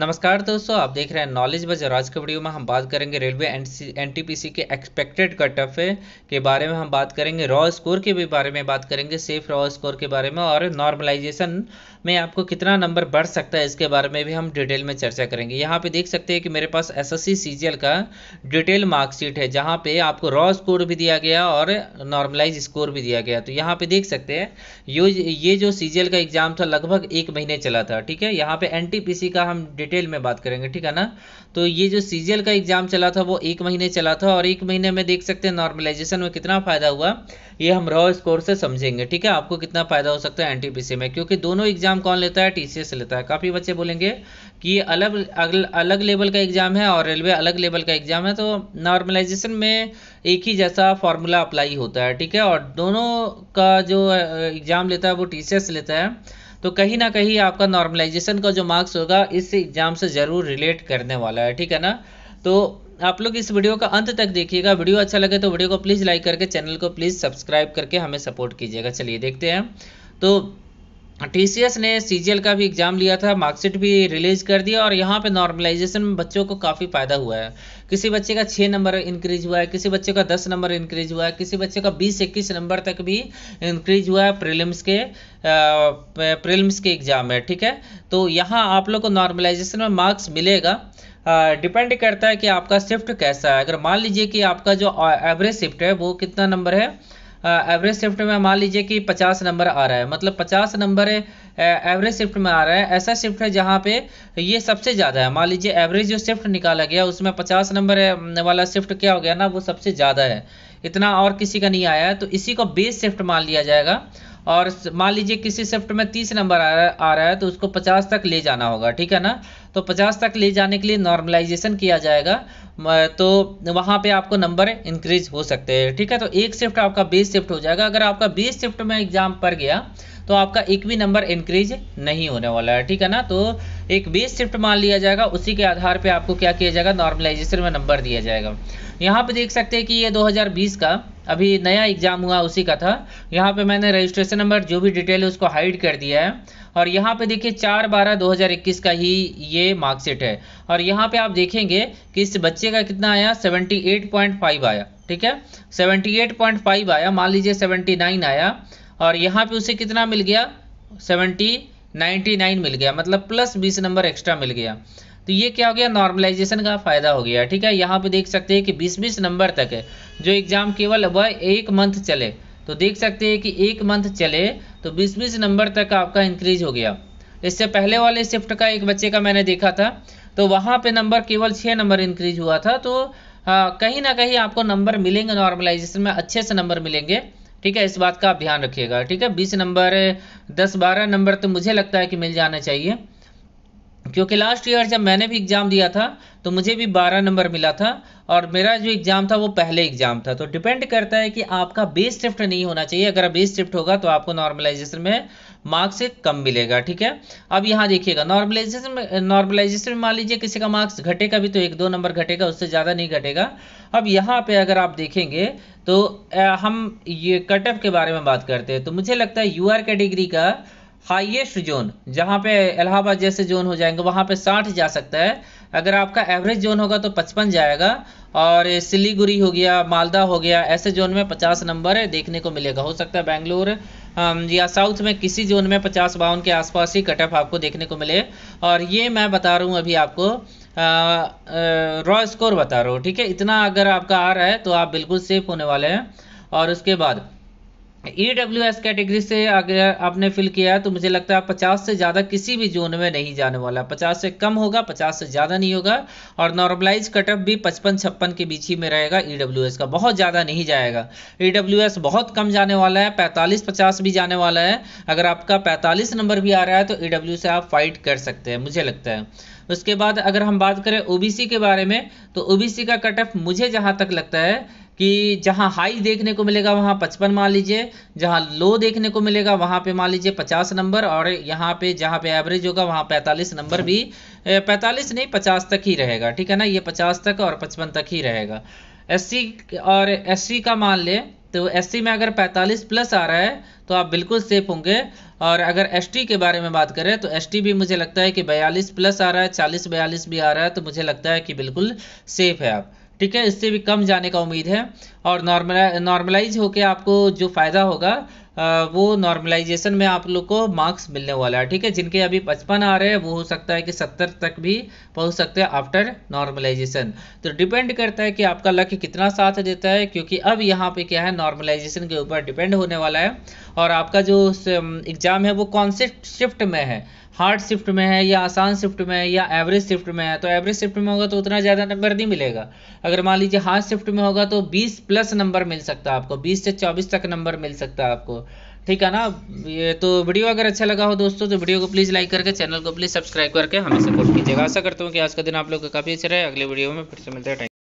नमस्कार दोस्तों आप देख रहे हैं नॉलेज बाजार आज के वीडियो में हम बात करेंगे रेलवे एन टी के एक्सपेक्टेड कट ऑफ के बारे में हम बात करेंगे रॉ स्कोर के भी बारे में बात करेंगे सेफ रॉ स्कोर के बारे में और नॉर्मलाइजेशन में आपको कितना नंबर बढ़ सकता है इसके बारे में भी हम डिटेल में चर्चा करेंगे यहाँ पे देख सकते हैं कि मेरे पास एस एस का डिटेल मार्कशीट है जहाँ पे आपको रॉ स्कोर भी दिया गया और नॉर्मलाइज स्कोर भी दिया गया तो यहाँ पे देख सकते हैं ये जो सी का एग्जाम था लगभग एक महीने चला था ठीक है यहाँ पे एन का हम डिटेल में बात करेंगे ठीक है ना तो ये जो सीजीएल का एग्जाम चला था वो एक महीने चला था और एक महीने में देख सकते हैं नॉर्मलाइजेशन में कितना फायदा हुआ ये हम रॉ स्कोर से समझेंगे ठीक है आपको कितना फायदा हो सकता है एनटीपीसी में क्योंकि दोनों एग्जाम कौन लेता है टीसीएस लेता है काफी बच्चे बोलेंगे कि ये अलग अलग लेवल का एग्जाम है और रेलवे अलग लेवल का एग्जाम है तो नॉर्मलाइजेशन में एक ही जैसा फॉर्मूला अप्लाई होता है ठीक है और दोनों का जो एग्जाम लेता है वो टीसीएस लेता है तो कहीं ना कहीं आपका नॉर्मलाइजेशन का जो मार्क्स होगा इस एग्जाम से ज़रूर रिलेट करने वाला है ठीक है ना तो आप लोग इस वीडियो का अंत तक देखिएगा वीडियो अच्छा लगे तो वीडियो को प्लीज़ लाइक करके चैनल को प्लीज़ सब्सक्राइब करके हमें सपोर्ट कीजिएगा चलिए देखते हैं तो टी ने सी का भी एग्जाम लिया था मार्कशीट भी रिलीज कर दिया और यहाँ पे नॉर्मलाइजेशन में बच्चों को काफ़ी फायदा हुआ है किसी बच्चे का छः नंबर इंक्रीज हुआ है किसी बच्चे का दस नंबर इंक्रीज हुआ है किसी बच्चे का बीस इक्कीस नंबर तक भी इंक्रीज हुआ है प्रिलिम्स के प्रिलिम्स के एग्जाम में ठीक है तो यहाँ आप लोग को नॉर्मलाइजेशन में मार्क्स मिलेगा डिपेंड करता है कि आपका शिफ्ट कैसा है अगर मान लीजिए कि आपका जो एवरेज शिफ्ट है वो कितना नंबर है एवरेज शिफ्ट में मान लीजिए कि पचास नंबर आ रहा है मतलब पचास नंबर एवरेज शिफ्ट में आ रहा है ऐसा शिफ्ट है जहाँ पे ये सबसे ज़्यादा है मान लीजिए एवरेज जो शिफ्ट निकाला गया उसमें पचास नंबर वाला शिफ्ट क्या हो गया ना वो सबसे ज़्यादा है इतना और किसी का नहीं आया है तो इसी को बेस शिफ्ट मान लिया जाएगा और मान लीजिए किसी शिफ्ट में तीस नंबर आ रहा आ रहा है तो उसको पचास तक ले जाना होगा ठीक है ना तो पचास तक ले जाने के लिए नॉर्मलाइजेशन किया जाएगा तो वहाँ पे आपको नंबर इंक्रीज हो सकते हैं ठीक है तो एक शिफ्ट आपका बीस शिफ्ट हो जाएगा अगर आपका बीस शिफ्ट में एग्जाम पर गया तो आपका एक भी नंबर इंक्रीज नहीं होने वाला है ठीक है ना तो एक बेस शिफ्ट मान लिया जाएगा उसी के आधार पे आपको क्या किया जाएगा नॉर्मलाइजेशन में नंबर दिया जाएगा यहाँ पे देख सकते हैं कि ये 2020 का अभी नया एग्जाम हुआ उसी का था यहाँ पे मैंने रजिस्ट्रेशन नंबर जो भी डिटेल है उसको हाइड कर दिया है और यहाँ पे देखिए चार बारह 2021 का ही ये मार्कशीट है और यहाँ पे आप देखेंगे कि इस बच्चे का कितना आया 78.5 आया ठीक है 78.5 आया मान लीजिए 79 आया और यहाँ पे उसे कितना मिल गया सेवेंटी नाइन्टी नाइन मिल गया मतलब प्लस बीस नंबर एक्स्ट्रा मिल गया तो ये क्या हो गया नॉर्मलाइजेशन का फ़ायदा हो गया ठीक है यहाँ पे देख सकते हैं कि 20 बीस नंबर तक है जो एग्ज़ाम केवल वह एक मंथ चले तो देख सकते हैं कि एक मंथ चले तो बीस बीस नंबर तक आपका इंक्रीज हो गया इससे पहले वाले शिफ्ट का एक बच्चे का मैंने देखा था तो वहाँ पे नंबर केवल छः नंबर इंक्रीज हुआ था तो हाँ, कहीं ना कहीं आपको नंबर मिलेंगे नॉर्मलाइजेशन में अच्छे से नंबर मिलेंगे ठीक है इस बात का आप ध्यान रखिएगा ठीक है बीस नंबर दस बारह नंबर तो मुझे लगता है कि मिल जाना चाहिए क्योंकि लास्ट ईयर जब मैंने भी एग्ज़ाम दिया था तो मुझे भी बारह नंबर मिला था और मेरा जो एग्ज़ाम था वो पहले एग्ज़ाम था तो डिपेंड करता है कि आपका बेस शिफ्ट नहीं होना चाहिए अगर आप बेस शिफ्ट होगा तो आपको नॉर्मलाइजेशन में मार्क्स कम मिलेगा ठीक है अब यहाँ देखिएगा नॉर्मलाइजेशन में नॉर्मलाइजेशन में मान लीजिए किसी का मार्क्स घटेगा भी तो एक दो नंबर घटेगा उससे ज़्यादा नहीं घटेगा अब यहाँ पे अगर आप देखेंगे तो हम ये कट ऑफ के बारे में बात करते हैं तो मुझे लगता है यू कैटेगरी का हाइएस्ट जोन जहाँ पे इलाहाबाद जैसे जोन हो जाएंगे वहाँ पे 60 जा सकता है अगर आपका एवरेज जोन होगा तो 55 जाएगा और सिलीगुड़ी हो गया मालदा हो गया ऐसे जोन में पचास नंबर देखने को मिलेगा हो सकता है बेंगलोर या साउथ में किसी जोन में पचास बावन के आसपास ही कटअप आपको देखने को मिले और ये मैं बता रहा हूँ अभी आपको रॉ स्कोर बता रहा हूँ ठीक है इतना अगर आपका आ रहा है तो आप बिल्कुल सेफ होने वाले हैं और उसके बाद ई डब्ल्यू एस कैटेगरी से अगर आपने फिल किया है तो मुझे लगता है पचास से ज़्यादा किसी भी जोन में नहीं जाने वाला पचास से कम होगा पचास से ज़्यादा नहीं होगा और नॉर्मलाइज कटअप भी पचपन छप्पन के बीच ही में रहेगा ई डब्ल्यू एस का बहुत ज़्यादा नहीं जाएगा ई डब्ल्यू एस बहुत कम जाने वाला है पैंतालीस पचास भी जाने वाला है अगर आपका पैंतालीस नंबर भी आ रहा है तो ई डब्ल्यू से आप फाइट कर सकते हैं मुझे लगता है उसके बाद अगर हम बात करें ओ बी सी के बारे में तो ओ बी सी का कटअप मुझे जहाँ तक लगता है कि जहाँ हाई देखने को मिलेगा वहाँ पचपन मान लीजिए जहाँ लो देखने को मिलेगा वहाँ पे मान लीजिए पचास नंबर और यहाँ पे जहाँ पे एवरेज होगा वहाँ पैंतालीस नंबर भी पैंतालीस नहीं पचास तक ही रहेगा ठीक है ना ये पचास तक और पचपन तक ही रहेगा एस और एस का मान लें तो एस में अगर पैंतालीस प्लस आ रहा है तो आप बिल्कुल सेफ होंगे और अगर एस के बारे में बात करें तो एस भी मुझे लगता है कि बयालीस प्लस आ रहा है चालीस बयालीस भी आ रहा है तो मुझे लगता है कि बिल्कुल सेफ है आप ठीक है इससे भी कम जाने का उम्मीद है और नॉर्मला नॉर्मलाइज होकर आपको जो फ़ायदा होगा वो नॉर्मलाइजेशन में आप लोग को मार्क्स मिलने वाला है ठीक है जिनके अभी पचपन आ रहे हैं वो हो सकता है कि सत्तर तक भी पहुंच सकते हैं आफ्टर नॉर्मलाइजेशन तो डिपेंड करता है कि आपका लक कितना साथ देता है क्योंकि अब यहाँ पे क्या है नॉर्मलाइजेशन के ऊपर डिपेंड होने वाला है और आपका जो एग्ज़ाम है वो कौन से शिफ्ट में है हार्ड शिफ्ट में है या आसान शिफ्ट में है या एवरेज शिफ्ट में है तो एवरेज शिफ्ट में होगा तो उतना ज़्यादा नंबर नहीं मिलेगा अगर मान लीजिए हार्ड शिफ्ट में होगा तो 20 प्लस नंबर मिल सकता है आपको 20 से 24 तक नंबर मिल सकता है आपको ठीक है ना ये तो वीडियो अगर अच्छा लगा हो दोस्तों तो वीडियो को प्लीज़ लाइक करके चैनल को प्लीज़ सब्सक्राइब करके हमें सपोर्ट कीजिएगा आशा करता हूँ कि आज का दिन आप लोग का काफ़ी अच्छा रहे अगले वीडियो में फिर से मिलते हैं